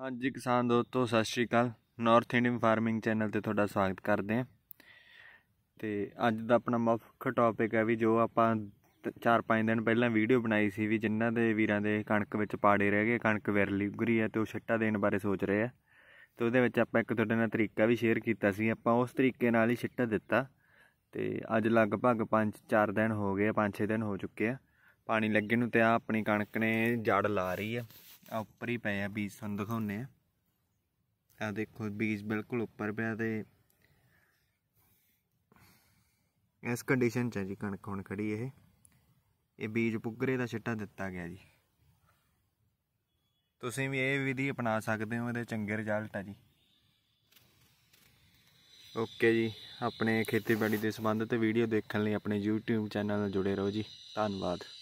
ਹਾਂਜੀ ਕਿਸਾਨ ਦੋਸਤੋ Sat Sri Akal north Indian farming channel ਤੇ ਤੁਹਾਡਾ ਸਵਾਗਤ ਕਰਦੇ ਆਂ ਤੇ ਅੱਜ ਦਾ ਆਪਣਾ ਮੁੱਖ ਟੌਪਿਕ ਹੈ ਵੀ ਜੋ ਆਪਾਂ 4-5 ਦਿਨ ਪਹਿਲਾਂ ਵੀਡੀਓ ਬਣਾਈ ਸੀ ਵੀ ਜਿਨ੍ਹਾਂ ਦੇ ਵੀਰਾਂ ਦੇ ਕਣਕ ਵਿੱਚ ਪਾੜੇ ਰਹਿ ਗਏ ਕਣਕ ਵਿਰਲੀ ਉਗਰੀ ਹੈ ਤੇ ਉਹ ਛੱਟਾ ਦੇਣ ਬਾਰੇ ਸੋਚ ਰਹੇ ਆ ਤੇ ਉਹਦੇ ਵਿੱਚ ਆਪਾਂ ਇੱਕ ਤੁਹਾਡੇ ਨਾਲ ਤਰੀਕਾ ਵੀ ਸ਼ੇਅਰ ਕੀਤਾ ਸੀ ਆਪਾਂ ਉਸ ਤਰੀਕੇ ਨਾਲ ਹੀ ਛੱਟਾ ਦਿੱਤਾ ਤੇ ਅੱਜ ਲਗਭਗ 5-4 ਦਿਨ ਹੋ ਗਏ 5-6 ਦਿਨ ਹੋ ਚੁੱਕੇ ਆ ਪਾਣੀ ਲੱਗੇ ਨੂੰ ਤੇ ਆ ਆਪਣੀ ਕਣਕ ਨੇ ਜੜ ਲਾ ਰਹੀ ਆ ਆ ਉੱਪਰ ਹੀ ਪਏ ਆ ਬੀਜ ਤੁਹਾਨੂੰ ਦਿਖਾਉਨੇ ਆ ਆ ਦੇਖੋ ਬੀਜ ਬਿਲਕੁਲ ਉੱਪਰ ਪਿਆ ਤੇ ਇਸ ਕੰਡੀਸ਼ਨ ਚ ਜੀ ਕਣਕ ਹੁਣ ਖੜੀ ਇਹ ਇਹ ਬੀਜ ਪੁੱਗਰੇ ਦਾ ਛਿੱਟਾ ਦਿੱਤਾ ਗਿਆ ਜੀ ਤੁਸੀਂ ਵੀ ਇਹ ਵਿਧੀ ਅਪਣਾ ਸਕਦੇ ਹੋ ਇਹਦੇ ਚੰਗੇ ਰਿਜ਼ਲਟ ਆ ਜੀ ਓਕੇ ਜੀ ਆਪਣੇ ਖੇਤੀਬਾੜੀ ਦੇ ਸੰਬੰਧ ਤੇ ਵੀਡੀਓ ਦੇਖਣ ਲਈ ਆਪਣੇ YouTube ਚੈਨਲ ਨਾਲ ਜੁੜੇ ਰਹੋ ਜੀ ਧੰਨਵਾਦ